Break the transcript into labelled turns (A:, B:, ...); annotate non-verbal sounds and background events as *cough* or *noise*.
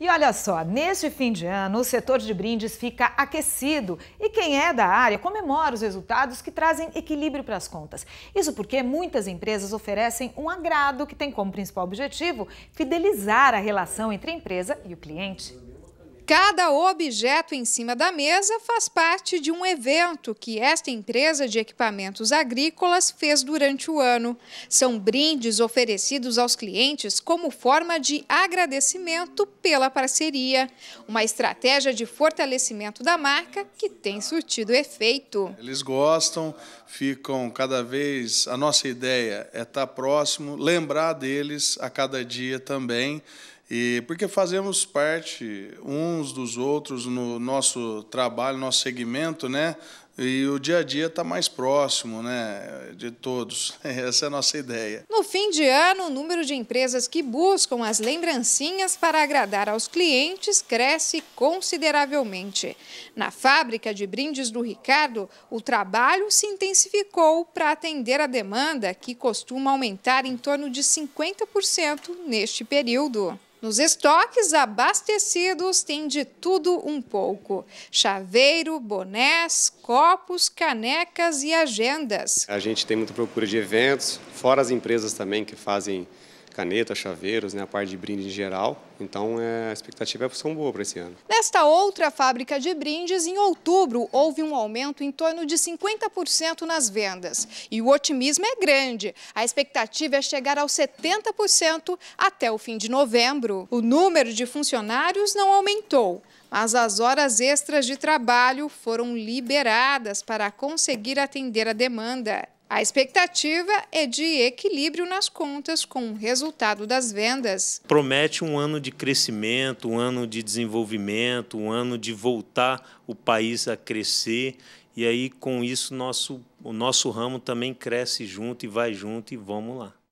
A: E olha só, neste fim de ano, o setor de brindes fica aquecido e quem é da área comemora os resultados que trazem equilíbrio para as contas. Isso porque muitas empresas oferecem um agrado que tem como principal objetivo fidelizar a relação entre a empresa e o cliente. Cada objeto em cima da mesa faz parte de um evento que esta empresa de equipamentos agrícolas fez durante o ano. São brindes oferecidos aos clientes como forma de agradecimento pela parceria. Uma estratégia de fortalecimento da marca que tem surtido efeito.
B: Eles gostam, ficam cada vez. A nossa ideia é estar próximo, lembrar deles a cada dia também. E porque fazemos parte uns dos outros no nosso trabalho, nosso segmento, né? e o dia a dia está mais próximo né, de todos. *laughs* Essa é a nossa ideia.
A: No fim de ano, o número de empresas que buscam as lembrancinhas para agradar aos clientes cresce consideravelmente. Na fábrica de brindes do Ricardo, o trabalho se intensificou para atender a demanda, que costuma aumentar em torno de 50% neste período. Nos estoques abastecidos tem de tudo um pouco: chaveiro, bonés, cordas copos, canecas e agendas.
C: A gente tem muita procura de eventos, fora as empresas também que fazem canetas, chaveiros, né, a parte de brinde em geral. Então, é, a expectativa é são boa para esse ano.
A: Nesta outra fábrica de brindes, em outubro houve um aumento em torno de 50% nas vendas. E o otimismo é grande. A expectativa é chegar aos 70% até o fim de novembro. O número de funcionários não aumentou, mas as horas extras de trabalho foram liberadas para conseguir atender a demanda. A expectativa é de equilíbrio nas contas com o resultado das vendas.
C: Promete um ano de crescimento, um ano de desenvolvimento, um ano de voltar o país a crescer. E aí, com isso, nosso, o nosso ramo também cresce junto e vai junto e vamos lá.